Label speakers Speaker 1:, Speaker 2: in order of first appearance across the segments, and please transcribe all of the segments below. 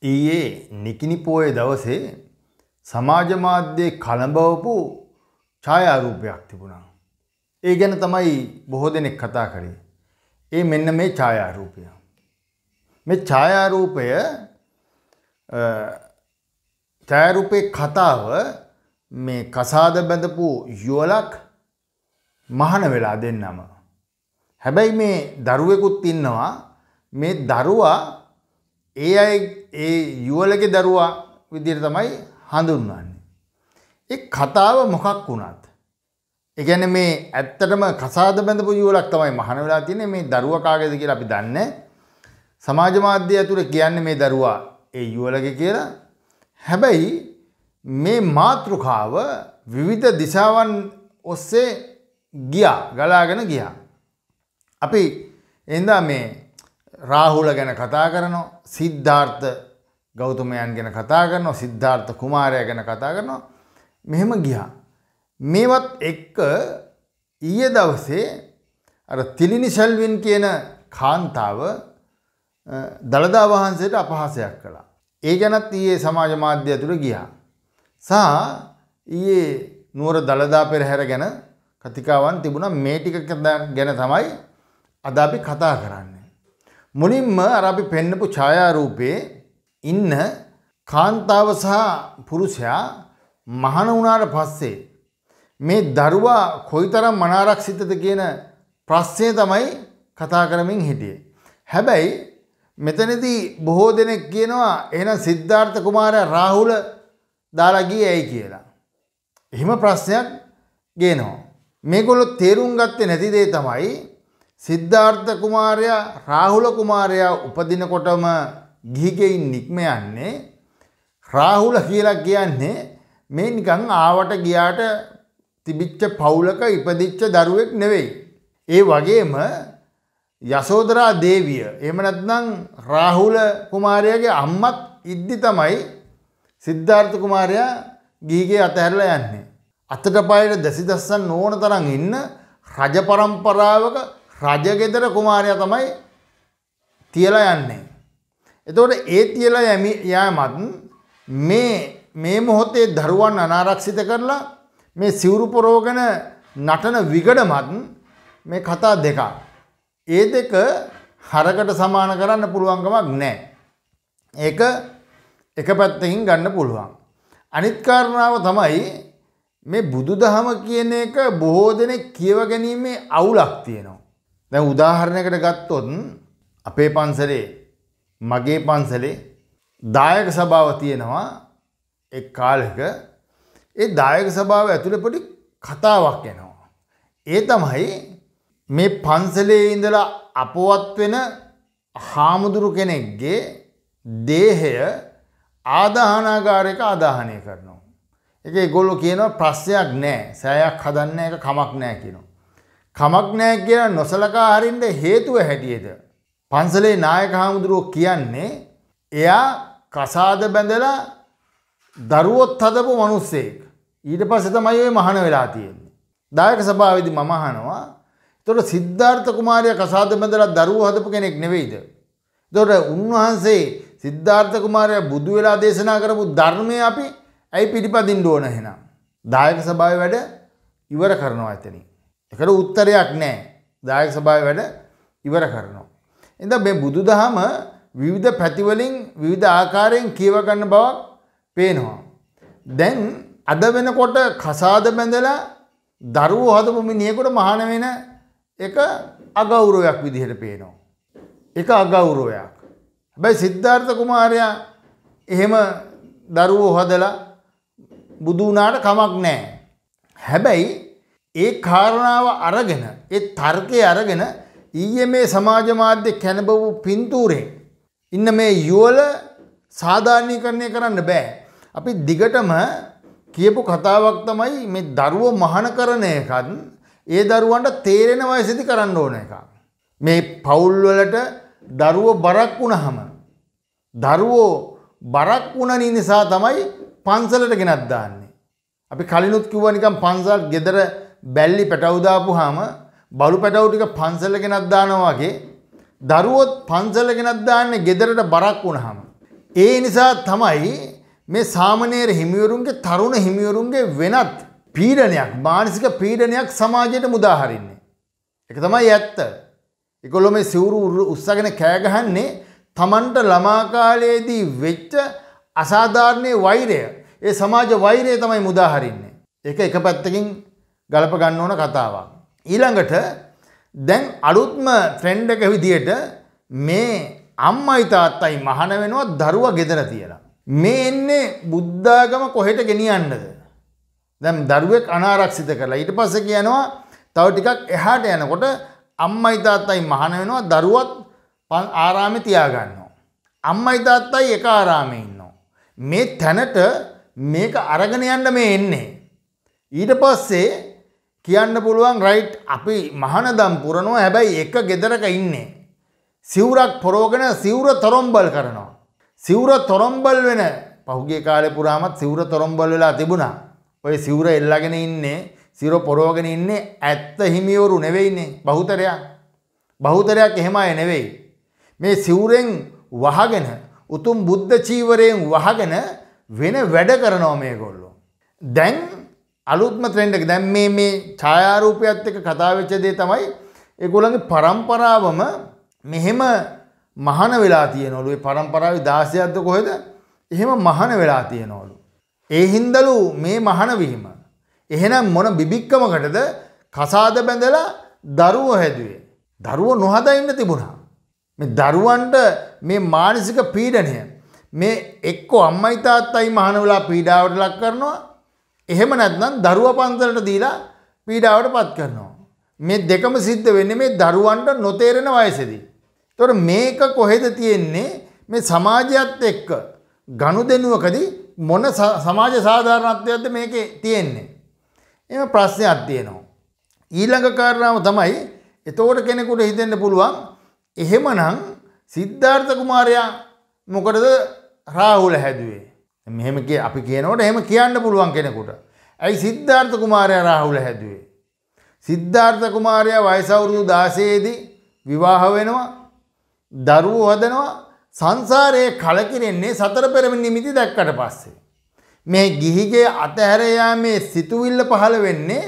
Speaker 1: ඊයේ නිකිනි පෝය දවසේ සමාජ මාධ්‍යයේ කලඹවපු ඡායාරූපයක් තිබුණා. ඒ ගැන තමයි බොහෝ දෙනෙක් කතා කරේ. ඒ මෙන්න මේ ඡායාරූපය. මේ ඡායාරූපය ඡායාරූපේ කතාව මේ කසාද බැඳපු යුවලක් මහන වෙලා දෙන්නම. හැබැයි මේ දරුවෙකුත් ඉන්නවා මේ දරුවා ඒ අය ඒ යුවලගේ දරුවා විදිර තමයි හඳුන්වන්නේ. එ කතාව මොකක් වුණත්. එකැන මේ ඇත්තටම කසාද බැඳපු යුවලක් තමයි මහන වෙලා තියෙන මේ දරුව කාගෙද කියලා අපි දන්න සමාජ මාධ්‍ය ඇතුළ කියන්න මේ දරුවා ඒ යුවලගේ කියලා හැබැයි මේ මාතෘකාව විවිධ දිසාවන් ඔස්සේ ගියා ගලාගෙන ගියා. අපි එදා මේ රාහුල ගැන කතා කරනවා සිද්ධාර්ථ ගෞතමයන් ගැන කතා කරනවා සිද්ධාර්ථ කුමාරය ගැන කතා කරනවා මෙහෙම ගියා. මේවත් එක්ක ඊය දවසේ අර තිලිනි ශල්වින් කියන කාන්තාව දළදා වහන්සේට අපහාසයක් කළා. ඒ ගැනත් ඊයේ සමාජ මාධ්‍ය ඇතුළ ගියා. සහ ඊයේ නුවර දළදා පෙරහැර ගැන කතිකාවන් තිබුණා මේ ටික ගැන තමයි අද අපි කතා කරන්නේ. මුලින්ම අර අපි පෙන්නපු ඡායාරූපේ ඉන්න කාන්තාව සහ පුරුෂයා මහන වුණාට පස්සේ මේ දරුවා කොයිතරම් මනාරක්ෂිතද කියන ප්‍රශ්නය තමයි කතා කරමින් හිටියේ. හැබැයි මෙතනදී බොහෝ දෙනෙක් කියනවා එහෙනම් සිද්ධාර්ථ කුමාරයා රාහුල දාලා ගියේ ඇයි කියලා. එහෙම ප්‍රශ්නයක් ගේනවා. මේගොල්ලෝ තේරුම් ගත්තේ නැති දේ තමයි සිද්ධාර්ථ කුමාරයා රාහුල කුමාරයා උපදිනකොටම ගිහිගෙයින් නික්ම යන්නේ රාහුල කියලා කියන්නේ මේ නිකං ආවට ගියාට තිබිච්ච පවුලක ඉපදිච්ච දරුවෙක් නෙවෙයි. ඒ වගේම යසෝදරා දේවිය එහෙම නැත්නම් රාහුල කුමාරයාගේ අම්මත් ඉද්දි තමයි සිද්ධාර්ථ කුමාරයා ගීගේ අතහැරලා යන්නේ. අතට පායට දැසිදස්සන් නෝන තරන් ඉන්න රජ පරම්පරාවක රජගෙදර කුමාරයා තමයි තියලා යන්නේ. එතකොට ඒ තියලා යෑමත් මේ මේ මොහොතේ දරුවන් අනාරක්ෂිත කරලා මේ සිවුරු පොරෝගන නටන විගඩමත් මේ කතා දෙකක්. ඒ දෙක හරකට සමාන කරන්න පුළුවන්කමක් නෑ. ඒක එක පැත්තකින් ගන්න පුළුවන්. අනිත්කාරණාව තමයි මේ බුදු දහම කියන එක බොහෝ දෙනෙක් කියව ගැනීමේ අවුලක් තියෙනවා. දැන් උදාහරණයකට ගත්තොත් අපේ පන්සලේ මගේ පන්සලේ දායක සභාව තියෙනවා එක් කාලක ඒ දායක සභාව ඇතුළේ පොඩි කතාවක් එනවා. ඒ තමයි මේ පන්සලේ ඉඳලා අපවත් වෙන හාමුදුරු කෙනෙක්ගේ දේහය ආදාහනාගාරයක ආදාහනය කරනවා. එක ගොල්ලො කියනවා ප්‍රශ්යක් නෑ සෑයක් හදන්න එක කමක් නෑ කියනවා. කමක් නෑ කියලා නොසලකා හරින්ට හේතුව හැටියට පන්සලේ නායක හාමුදුරුවෝ කියන්නේ එයා කසාද බැඳලා දරුවොත් හදපු මනුස්සෙක්. ඊට පස්සේ තමයි ඔය මහාන වෙලා තියෙන්නේ. දායක සභාවේදී මම අහනවා එතකොට සිද්ධාර්ථ කුමාරයා කසාද බැඳලා දරුවෝ හදපු කෙනෙක් නෙවෙයිද? එතකොට උන්වහන්සේ සිද්ධාර්ථ කුමාරයා බුදු වෙලා දේශනා කරපු ධර්මය අපි ඇයි පිළිපදින්න ඕන එහෙනම්. දායක සභාවේ වැඩ ඉවර කරනවා එතනින්. ඒකට උත්තරයක් නැහැ. දායක සභාවේ වැඩ ඉවර කරනවා. එඳ මේ බුදුදහම විවිධ පැතිවලින් විවිධ ආකාරයෙන් කියවගන්න බවක් පේනවා. දැන් අද වෙනකොට කසාද බැඳලා දරුවෝ හදපු මිනිහෙකුට මහාන වෙන එක අගෞරවයක් විදිහට පේනවා. එක අගෞරවයක්. හැබැයි සිද්ධාර්ථ කුමාරයා එහෙම දරුවෝ හදලා බුදු වුණාට කමක් නැහැ. හැබැයි ඒ කාරණාව අරගෙන ඒ තර්කය අරගෙන ඊයේ මේ සමාජ මාධ්‍ය කැනබවු පින්තූරෙන් ඉන්න මේ යුවල සාධාරණීකරණය කරන්න බෑ. අපි දිගටම කියපු කතාවක් තමයි මේ දරුව මහන කරන එකත් ඒ දරුවන්ට තේරෙන වයසේදී කරන්න ඕන එකක්. මේ පවුල් වලට දරුව බරක් වුණහම දරුවෝ බරක් වුණ නිසා තමයි පන්සලට ගෙනත් දාන්නේ. අපි කලිනුත් කිව්වා නිකන් පන්සල් ගෙදර බැල්ලි පැටවු දාපුවාම බලු පැටව් ටික පන්සල ගෙනත් දානවා වගේ දරුවොත් පන්සල ගෙනත් දාන්නේ ගෙදරට බරක් වුණාම. ඒ නිසා තමයි මේ සාමනීර හිමිවරුන්ගේ තරුණ හිමිවරුන්ගේ වෙනත් පීඩනයක් මානසික පීඩනයක් සමාජයට මුදා හරින්නේ. ඒක තමයි ඇත්ත. ඒගොල්ලෝ මේ සිවුරු උස්සගෙන කෑ ගහන්නේ Tamanට ළමා කාලයේදී වෙච්ච අසාධාරණේ වෛරය. ඒ සමාජ වෛරය තමයි මුදා හරින්නේ. ඒක එක පැත්තකින් ගලප ගන්න ඕන කතාවක්. ඊළඟට දැන් අලුත්ම ට්‍රෙන්ඩ් එක විදියට මේ අම්මයි තාත්තයි මහන වෙනවා දරුවා ගෙදර තියලා. මේ එන්නේ බුද්ධාගම කොහෙට ගෙනියන්නද. දැම් දරුවෙක් අනාරක්ෂිත කරලා ඊට පස්ස කියනවා තව ටිකක් එහාට යනකොට අම්මයි තාත්තයි මහන වෙනවා දරුවත් ආරාමෙ තියාගන්නවා. අම්මයි තාත්තයි එක ආරාමෙ ඉන්නවා. මේ තැනට මේක අරගෙන යන්න මේ එන්නේ. ඊට පස්සේ කියන්න පුළුවන් රයිට් අපි මහනදම් පුරනවා හැබැයි එක ගෙදරක ඉන්නේ. සිවුරක් පොරෝගෙන සිවුර තොරොම්බල් කරනවා. සිවුර තොරොම්බල් වෙන පහුගේ කාලෙ පුරාමත් සිවුර තොරොම්බල් වෙලා තිබුණා. ඔය සිවුර එල්ලගෙන ඉන්නේ සිර පොරෝගෙන ඉන්නේ ඇත්ත හිමියවරු නෙවෙයිනේ බහුතරයක්. බහුතරයක් එහෙමයි නෙවෙයි. මේ සිවුරෙන් වහගෙන උතුම් බුද්ධ චීවරයෙන් වහගෙන වෙන වැඩ කරනවා මේගොල්ලෝ. දැන් අලුත්ම ට්‍රෙන්ඩ් එක දැන් මේ මේ ඡායාරූපයත් එක්ක කතා වෙච්ච දේ තමයි ඒගොල්ලන්ගේ પરම්පරාවම මෙහෙම මහාන වෙලා තියෙනවලු ඒ પરම්පරාවේ 16ක්ද කොහෙද එහෙම මහාන වෙලා තියෙනවලු ඒ හින්දලු මේ මහාන වීම එහෙනම් මොන බිබික්කමකටද කසාද බැඳලා දරුවෝ හැදුවේ දරුවෝ නොහදා ඉන්න තිබුණා මේ දරුවන්ට මේ මානසික පීඩනය මේ එක්කෝ අම්මයි තාත්තයි මහාන වෙලා පීඩාවට ලක් කරනවා එහෙම නැත්නම් දරුවා පන්සලට දීලා පීඩාවට පත් කරනවා. මේ දෙකම සිද්ධ වෙන්නේ මේ දරුවන්ට නොතේරෙන වයසේදී. ඒතොර මේක කොහෙද තියෙන්නේ මේ සමාජයත් එක්ක ගනුදෙනුවකදී මොන සමාජ සාධාරණත්වයක්ද මේකේ තියෙන්නේ. එම ප්‍රශ්නයක් තියෙනවා. ඊළඟ කාරණාව තමයි එතෝට කෙනෙකුට හිතෙන්න පුළුවන් එහෙමනම් සිද්ධාර්ථ කුමාරයා මොකටද රාහුල හැදුවේ. මෙහෙම කිය අපි කියනකොට එහෙම කියන්න පුළුවන් කෙනෙකුට. ඇයි සිද්ධාර්ථ කුමාරයා රාහුල හැදුවේ. සිද්ධාර්ථ කුමාරයා වයසවුරුදු දාසයේදී විවාහ වෙනවා දරුවෝ හදනවා සංසාරයේ කලකිරෙන්නේ සතර පෙරමි නිමිති දැක්කට පස්සේ. මේ ගිහිගේ අතහැර යාමේ සිතුවිල්ල පහළ වෙන්නේ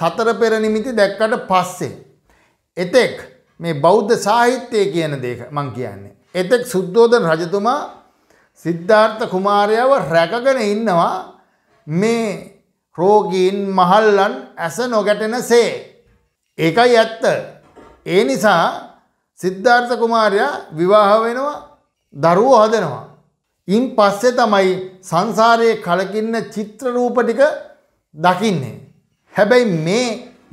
Speaker 1: සතර පෙර නිමිති දැක්කට පස්සේ. එතෙක් මේ බෞද්ධ සාහිත්‍යය කියන දේක මං කියන්නේ. එතෙක් සුද්ධෝදන රජතුමා සිද්ධාර්ථ කුමාරයාව රැකගෙන ඉන්නවා මේ රෝගීන් මහල්ලන් ඇස නොගැටෙන සේ. ඒකයි ඇත්ත. ඒ නිසා සිද්ධාර්ථ කුමාරයා විවාහ වෙනවා දරුවෝ හදනවා. ඉන් පස්සේ තමයි සංසාරයේ කලකින්න චිත්‍රරූප ටික දකින්නේ. හැබැයි මේ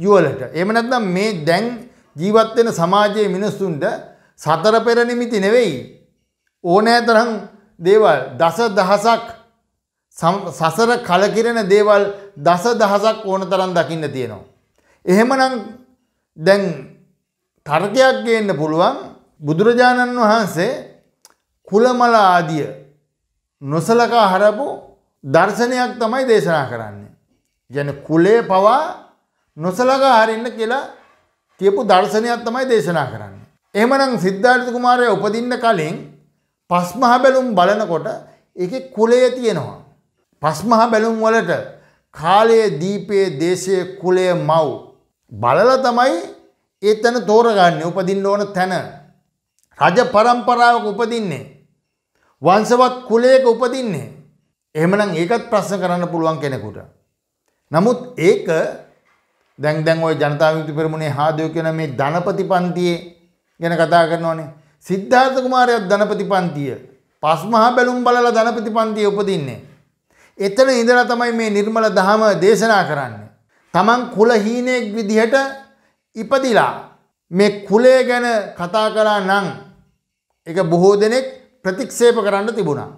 Speaker 1: යුවලට එම නැත්නම් මේ දැන් ජීවත් වෙන සමාජයේ මිනිස්සුන්ට සතර පෙර නිමිති නෙවෙයි ඕනෑ තරම් දේවල් දස දහසක් සසර කලකිරෙන දේවල් දස දහසක් ඕන තරම් දකින්න තියෙනවා. එහෙමනම් දැන් තර්කයක් ගේන්න පුළුවන් බුදුරජාණන් වහන්සේ කුලමල ආදිය නොසලකා හරපු දර්ශනයක් තමයි දේශනා කරන්නේ. යන කුලේ පවා නොසලකා හරින්න කියලා කියපු දර්ශනයක් තමයි දේශනා කරන්නේ. එහෙමනම් සිද්ධාර්ථ කුමාරයා උපදින්න කලින් පස්මහ බැලුම් බලනකොට ඒකේ කුලය තියෙනවා. පස්මහ බැලුම් වලට කාලයේ දීපයේ දේශයේ කුලය මව් බලලා තමයි ඒ තැන තෝරගන්නේ උපදින්න ඕන තැන. රජ පරම්පරාවක උපදින්නේ. වංශවත් කුලයක උපදින්නේ. එහෙමනම් ඒකත් ප්‍රශ්න කරන්න පුළුවන් කෙනෙකුට. නමුත් ඒක දැන් දැන් ওই ජනතා විමුක්ති පෙරමුණේ හාදෝ කියන මේ ධනපති පන්තියේ ගැන කතා කරනෝනේ. සිද්ධාර්ථ කුමාරයත් ධනපති පන්තිය පස්මහා බැලුම් බලලා ධනපති පන්තිය උපදින්නේ. එතන ඉඳලා තමයි මේ නිර්මල දහම දේශනා කරන්නේ. Taman කුල හීනෙක් විදිහට ඉපදිලා මේ කුලය ගැන කතා කළා නම් ඒක බොහෝ දෙනෙක් ප්‍රතික්ෂේප කරන්න තිබුණා.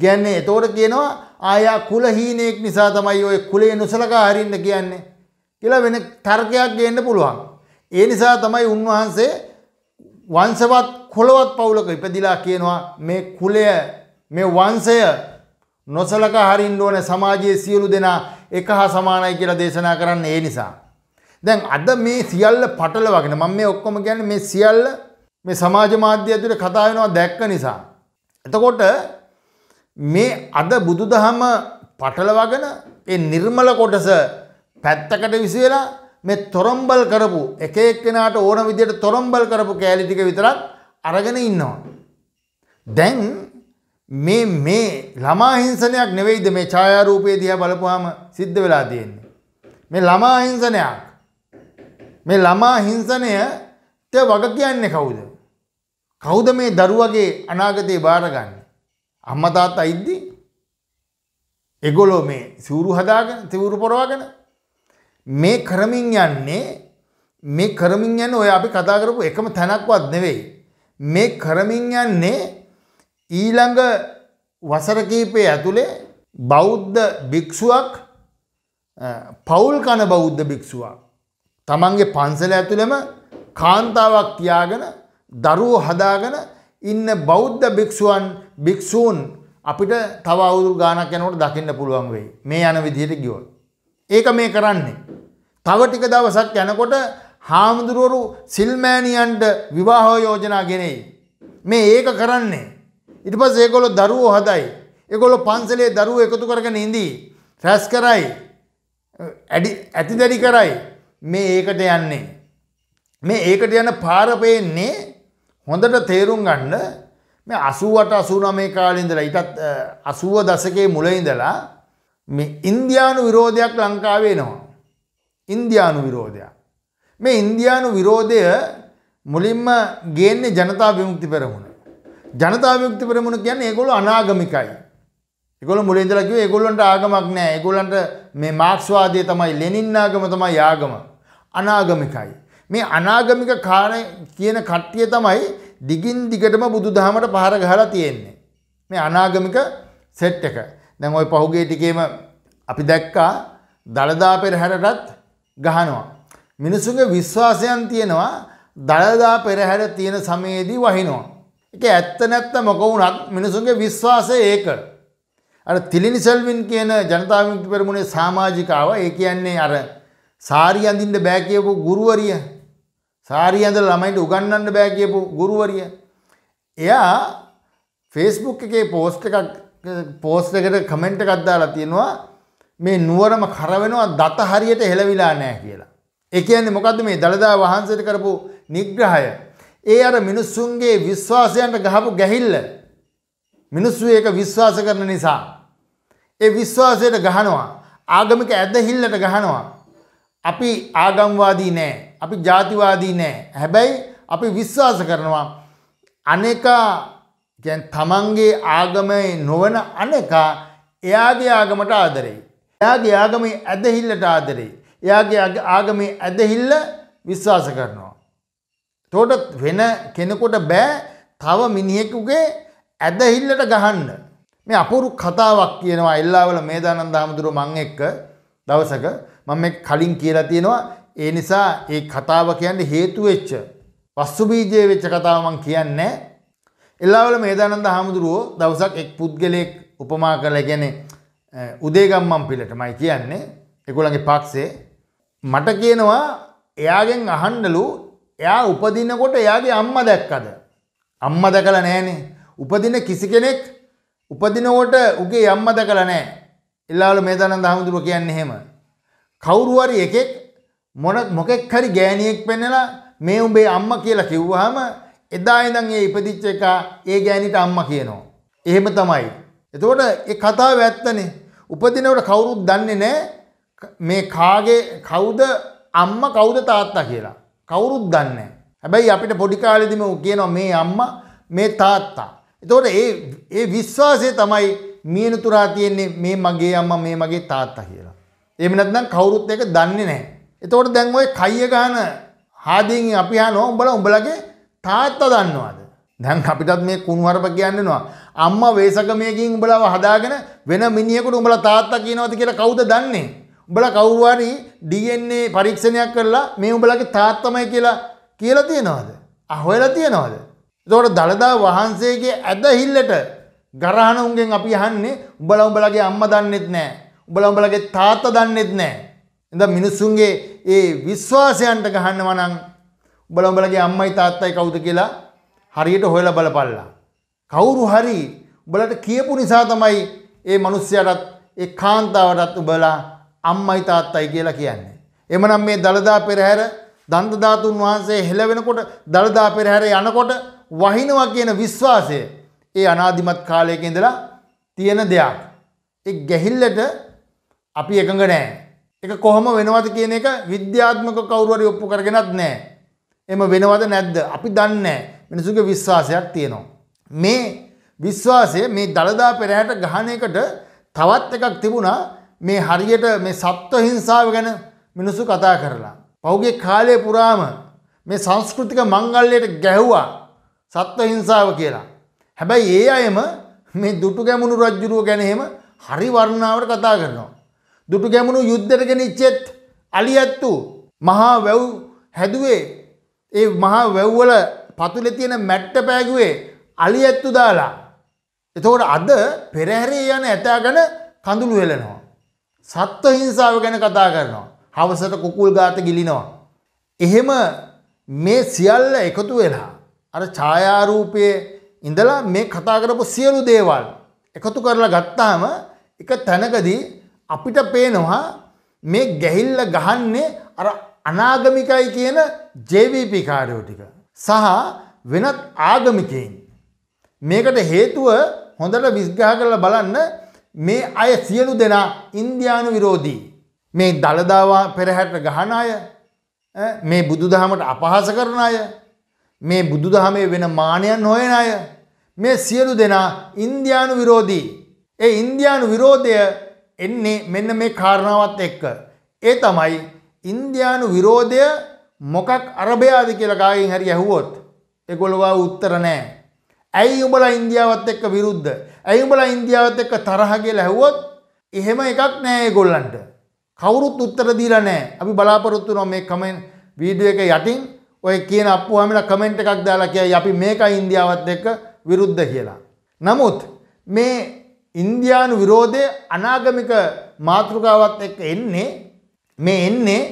Speaker 1: කියන්නේ එතකොට කියනවා ආයා කුල හීනෙක් නිසා තමයි ඔය කුලේ නොසලකා හරින්න කියන්නේ කියලා වෙන තර්කයක් ගේන්න පුළුවන්. ඒ නිසා තමයි උන්වහන්සේ වංශවත් කුලවත් පවුලක ඉපදිලා කියනවා මේ කුලය මේ වංශය නොසලකා හරින්න ඕන සමාජයේ සියලු දෙනා එක හා සමානයි කියලා දේශනා කරන්න ඒ නිසා. දැන් අද මේ සියල්ල පටලවගෙන මම මේ ඔක්කොම කියන්නේ මේ සියල්ල මේ සමාජ මාධ්‍ය ඇතුලේ කතා වෙනවා දැක්ක නිසා. එතකොට මේ අද බුදුදහම පටලවගෙන ඒ නිර්මල කොටස පැත්තකට විසිරලා මේ තොරම්බල් කරපු එක එක්කෙනාට ඕන විදියට තොරම්බල් කරපු කෑලි ටික විතරක් අරගෙන ඉන්නවා. දැන් මේ මේ ළමා හිංසනයක් නෙවෙයිද මේ ඡායාරූපයේ දිහා බලපුවාම සිද්ධ වෙලා තියෙන්නේ. මේ ළමා හිංසනයක්. මේ ළමා හිංසනය ට වග කියන්නේ කවුද? කවුද මේ දරුවගේ අනාගතේ බාරගන්නේ? අම්මා තාත්තා ඉද්දි ඒගොල්ලෝ මේ සිවුරු හදාගෙන සිවුරු පොරවගෙන මේ කරමින් යන්නේ මේ කරමින් යන්නේ ඔය අපි කතා කරපු එකම තැනක්වත් නෙවෙයි. මේ කරමින් යන්නේ ඊළඟ වසර කීපය ඇතුලේ බෞද්ධ භික්ෂුවක් පවුල් කන බෞද්ධ භික්ෂුවක් තමන්ගේ පන්සල ඇතුළෙම කාන්තාවක් තියාගෙන දරුවෝ හදාගෙන ඉන්න බෞද්ධ භික්ෂුවන් භික්ෂූන් අපිට තව අවුරුදු ගාණක් යනකොට දකින්න පුළුවන් වෙයි. මේ යන විදිහට ගියොත්. ඒක මේ කරන්නේ. තව ටික දවසක් යනකොට හාමුදුරුවරු සිල්මෑණියන්ට විවාහ යෝජනා ගෙනෙයි. මේ ඒක කරන්නේ. ඉට පස් ඒකොලො දරුවෝ හදයි. එකොලො පන්සලේ දරුව එකතු කරගෙන ඉදී. රැස් කරයි. ඇති දැඩි කරයි. මේ ඒකට යන්නේ. මේ ඒකට යන පාරපයෙන්නේ හොඳට තේරුම් ගන්න මේ අසුවට අසුනමේ කාලින්දලා ඉටත් අසුව දසකේ මුලඉඳලා ඉන්දයානු විරෝධයක් ලංකාවේ නවා. ඉන්දියානු විරෝධයක්. මේ ඉන්දියානු විරෝධය මුලින්ම ගේන්නේ ජනතා විමුක්ති පෙරමුණ. ජනතා විමුක්ති පෙරමුණ කියන්නේ ඒගොල්ලෝ අනාගමිකයි. ඒගොල්ලෝ මුලින් ඉඳලා කිව්වේ ඒගොල්ලන්ට ආගමක් නැහැ. ඒගොල්ලන්ට මේ මාක්ස්වාදය තමයි ලෙනින් ආගම තමයි ආගම. අනාගමිකයි. මේ අනාගමික කාරණේ කියන කට්ටිය තමයි දිගින් දිගටම බුදුදහමට පහර ගහලා තියෙන්නේ. මේ අනාගමික සෙට් එක. දැන් ওই පහුගිය ටිකේම අපි දැක්කා දළදා පෙරහැරටත් ගහනවා. මිනිසුන්ගේ විශ්වාසයන් තියෙනවා දළදා පෙරහැර තියෙන සමයේදී වහිනවා. එක ඇත්ත නැත්ත මොකවුනත් මිනිසුන්ගේ විශ්වාසය ඒක. අ තිලිනිසල්වින් කියන ජනතාවමික්ති පෙරමුණේ සාමාජිකාව ඒ කියන්නේ අර සාරි අඳින්න බෑ කියපු ගුරුවරිය සාරි ඇඳලා ළමයින්ට උගන්වන්න බෑ කියපු ගුරුවරිය. එයා Facebook එකේ post එකක් post එකට comment එකක් දාලා තියෙනවා මේ නුවරම කරවෙනවා දත හරියට හෙළවිලා නෑ කියලා. ඒ කියන්නේ මොකද්ද මේ දළදා වහන්සේට කරපු නිග්‍රහය? ඒ අර මිනිස්සුන්ගේ විශ්වාසයන්ට ගහපු ගැහිල්ල. මිනිස්සු ඒක විශ්වාස කරන නිසා ඒ විශ්වාසයට ගහනවා. ආගමික ඇදහිල්ලට ගහනවා. අපි ආගම්වාදී නෑ. අපි ජාතිවාදී නෑ. හැබැයි අපි විශ්වාස කරනවා අනේකා තමන්ගේ ආගමයි නොවන අනකා එයාගේ ආගමට ආදරෙයි. එයාගේ ආගමේ ඇදහිල්ලට ආදරේ. එයාගේ ආගමේ ඇදහිල්ල විශ්වාස කරනවා. තෝට වෙන කෙනෙකොට බෑ තව මිනිහෙකුගේ ඇදහිල්ලට ගහන්න. මේ අපුරු කතාවක් කියනවා එල්ලාවල මේදානන්ද හාමුදුරු මං එක්ක දවසක මම මේ කලින් කියලා තියෙනවා ඒ නිසා ඒ කතාව කියන්නේ හේතු වෙච්ච වස්සුබීජය වෙච්ච කතාව මං කියන්නේ එල්ලාවල මේදානන්ද හාමුදුරුවෝ දවසක් එක් පුද්ගලයෙක් උපමා කරලා කියන්නේ උදේගම්මම් පිලට මයි කියන්නේ එකොළගේ පක්සේ මට කියනවා එයාගෙන් අහන්ඩලු එයා උපදින්නකොට එයාගේ අම්ම දැක්කද. අම්ම දැකල නෑනේ උපදින කිසි කෙනෙක් උපදිනකොට උගේ අම්ම දැකල නෑ එල්ලාල මේදනන් දහමුදුරුව කියන්න හෙම. කවුරුවරි එකෙක් මොන මොකෙක් හරි ගෑනියෙක් පෙන්නලා මේ උඹේ අම්ම කියලා කිව්වහම එදා ඉඳන් ඒ ඉපදිච්ච එක ඒ ගෑනිට අම්ම කියනවා. එහෙම තමයි. එතකොට ඒ කතාව ඇත්තනේ. උපදිනවට කවුරුත් දන්නේ නෑ මේ කාගේ කවුද අම්ම කවුද තාත්තා කියලා. කවුරුත් දන්නේ. හැබැයි අපිට පොඩි කාලෙදිම කියනවා මේ අම්මා මේ තාත්තා. එතකොට ඒ ඒ විශ්වාසය තමයි මියනතුරා තියෙන්නේ මේ මගේ අම්මා මේ මගේ තාත්තා කියලා. එහෙම නැත්නම් කවුරුත් ඒක දන්නේ නැහැ. එතකොට දැන් ওই කය ගන්න හාදීන් අපි අහනවා උඹලා උඹලගේ තාත්තා දන්නවද? දැන් අපිටත් මේ කුණුහරුප කියන්නේ නෝ අම්ම වේසකමියකින් උඹලව හදාගෙන වෙන මිනිියකුට උඹල තාත්තා කියනවති කියලා කවුද දන්නේ. උඹල කව්වාරි DNA පරීක්ෂණයක් කරලා මේ උඹලගේ තාත්තමයි කියලා කියලා තියෙනවද. අහොයලා තියෙනවද. තෝට දළදා වහන්සේගේ ඇදහිල්ලට ගරහන උන්ගෙන් අපි හන්නේ උඹල උඹලගේ අම්ම දන්නෙත් නෑ. උඹල උඹලගේ තාත්ත දන්නෙත් නෑ. එඳ මිනිස්සුන්ගේ ඒ විශ්වාසයන්ට ගහන්න වනං උඹල උඹලගේ අම්මයි තාත්තයි කවුද කියලා හරියට හොයලා බලපල්ලා. කවුරු හරි උඹලට කියපු නිසා තමයි ඒ මිනිස්සයාටත් ඒ කාන්තාවටත් උඹලා අම්මයි තාත්තයි කියලා කියන්නේ. එමනම් මේ දලදා පෙරහැර දන්ත ධාතුන් වහන්සේ හෙළවෙනකොට දලදා පෙරහැර යනකොට වහිනවා කියන විශ්වාසය ඒ අනාදිමත් කාලයක ඉඳලා තියෙන දෙයක්. ඒ ගැහිල්ලට අපි එකඟ නෑ. එක කොහොම වෙනවද කියන එක විද්‍යාත්මක කවුරු හරි ඔප්පු කරගෙනත් නෑ. එම වෙනවද නැද්ද? අපි දන්නේ නෑ. මිනිසුගේ විශ්වාසයක් තියෙනවා. මේ විශ්වාසය මේ දළදා පෙරහැට ගහන එකට තවත් එකක් තිබුණා මේ හරියට මේ සත්ව හිංසාව ගැන මිනිසු කතා කරලා. පෞගේ කාලය පුරාම මේ සංස්කෘතික මංගල්ලයට ගැහ්වා සත්ව හිංසාව කියලා. හැබැයි ඒ අයම මේ දුටු ගැමුණු රජ්ජුරුව ගැන එහෙම හරි වර්ණාවට කතා කරනවා. දුටු ගැමුණු යුද්ධයට ගෙනිච්චෙත් අලි ඇත්තු මහා වැව් හැදුවේ ඒ මහා වැව්වල පතුලේ තියෙන මැට්ට පෑගුවේ අලි ඇත්තු දාලා. එතකොට අද පෙරහැරේ යන ඇතා ගැන කඳුළු වෙලනවා. සත්ව හිංසාව ගැන කතා කරනවා. හවසට කුකුල් ගාත ගිලිනවා. එහෙම මේ සියල්ල එකතු වෙලා. අර ඡායාරූපයේ ඉඳලා මේ කතා කරපු සියලු දේවල් එකතු කරලා ගත්තාම එක තැනකදී අපිට පේනවා මේ ගැහිල්ල ගහන්නේ අර අනාගමිකයි කියන ජේවීපි කාරයෝ ටික සහ වෙනත් ආගමිකයින් මේකට හේතුව හොඳට විස්ගා කරලා බලන්න මේ අය සියලු දෙනා ඉන්දියානු විරෝධී. මේ දළදාවා පෙරහැට ගහන අය මේ බුදුදහමට අපහාස කරන අය මේ බුදුදහමේ වෙන මානයන් හොයන අය මේ සියලු දෙනා ඉන්දියානු විරෝධී. ඒ ඉන්දියානු විරෝධය එන්නේ මෙන්න මේ කාරණාවත් එක්ක. ඒ තමයි ඉන්දියානු විරෝධය මොකක් අරභයාද කියලා ගායෙන් හරි ඇහුවොත් එකොළවා උත්තර නෑ. ඇයි උඹලා ඉන්දියාවත් එක්ක විරුද්ධ. ඇයි උඹලා ඉන්දියාවත් එක්ක තරහ කියලා ඇහුවොත් එහෙම එකක් නෑ ඒගොල්ලන්ට. කවුරුත් උත්තර දීලා නෑ. අපි බලාපොරොත්තු වෙනවා මේ කමෙන්ට් වීඩියෝ එක යටින් ඔය කියන අප්පුවාමිලා කමෙන්ට් එකක් දාලා කියයි අපි මේකයි ඉන්දියාවත් එක්ක විරුද්ධ කියලා. නමුත් මේ ඉන්දියානු විරෝධය අනාගමික මාතෘකාවත් එක්ක එන්නේ මේ එන්නේ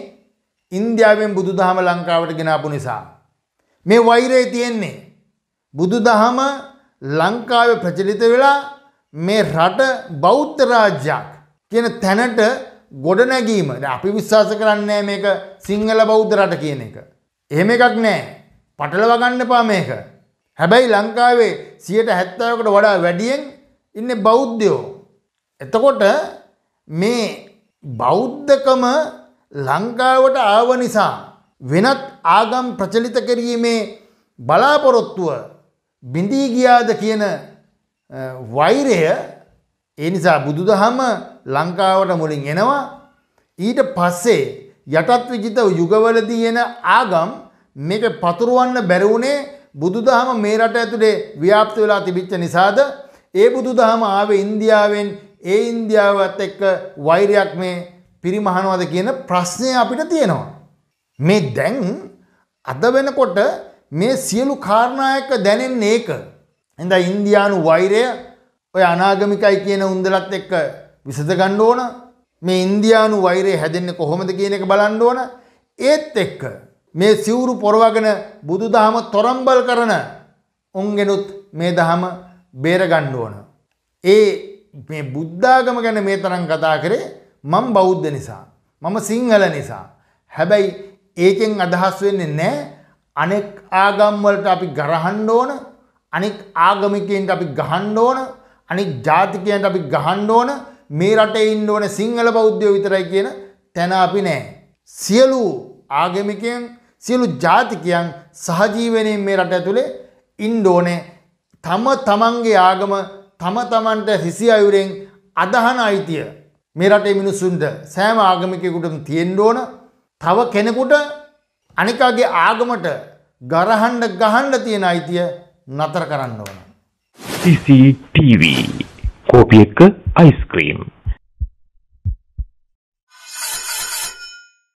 Speaker 1: ඉන්දියාවෙන් බුදුදහම ලංකාවට ගෙනාපු නිසා. මේ වෛරය තියෙන්නේ බුදු දහම ලංකාව ප්‍රචලිත වෙලා මේ රට බෞද්ධරාජ්‍යයක් කියන තැනට ගොඩනැගීම අපි විශ්වාස කරන්නේ මේක සිංහල බෞද්ධ රට කියන එක. එහෙම එකක් නෑ පටලවගන්න පා මේක. හැබැයි ලංකාවේ සියට හැත්තාවකට වඩා වැඩියෙන් ඉන්න බෞද්ධයෝ. එතකොට මේ බෞද්ධකම ලංකාවට ආව නිසා වෙනත් ආගම් ප්‍රචලිත කිරීමේ බලාපොරොත්තුව බිඳී ගියාද කියන වෛරය ඒ නිසා බුදුදහම ලංකාවට මුලින් එනවා ඊට පස්සේ යටත් විජිත යුගවලදී එන ආගම් මේක පතුරුවන්න බැරවුණේ බුදුදහම මේ රට ඇතුළේ ව්‍යාප්ත වෙලා තිබිච්ච නිසාද ඒ බුදුදහම ආවේ ඉන්දියාවෙන් ඒ ඉන්දියාවත් එක්ක වෛරයක් මේ පිරිමහනවද කියන ප්‍රශ්නය අපිට තියෙනවා. මේ දැන් අද වෙනකොට මේ සියලු කාරණා එක්ක දැනෙන්නේ ඒක. එඳ ඉන්දියානු වෛරය ඔය අනාගමිකයි කියන උන්දලත් එක්ක විසඳ ගන්න ඕන. මේ ඉන්දියානු වෛරය හැදෙන්නේ කොහොමද කියන එක බලන්න ඕන. ඒත් එක්ක මේ සිවුරු පොරවගෙන බුදුදහම තොරම්බල් කරන උන්ගෙනුත් මේ දහම බේර ගන්න ඕන. ඒ මේ බුද්ධාගම ගැන මේ තරම් කතා කරේ මම බෞද්ධ නිසා. මම සිංහල නිසා. හැබැයි ඒකෙන් අදහස් වෙන්නේ නැහැ අනෙක් ආගම්වලට අපි ගරහන්න ඕන අනෙක් ආගමිකයන්ට අපි ගහන්න ඕන අනෙක් ජාතිකයන්ට අපි ගහන්න ඕන මේ රටේ ඉන්න ඕන සිංහල බෞද්ධයෝ විතරයි කියන තැන අපි නෑ. සියලු ආගමිකයන් සියලු ජාතිකයන් සහජීවනයෙන් මේ රට ඇතුළේ ඉන්න ඕනේ තම තමන්ගේ ආගම තම තමන්ට හිසි අයුරෙන් අදහන අයිතිය මේ රටේ මිනිස්සුන්ට සෑම ආගමිකයකුටම තියෙන්න ඕන තව කෙනෙකුට අනිකාගේ ආගමට ගරහන්ඩ ගහන්ඩ තියෙන අයිතිය නතර කරන්න ඕන. CCTV කෝපිය එක්ක අයිස්ක්‍රීම්.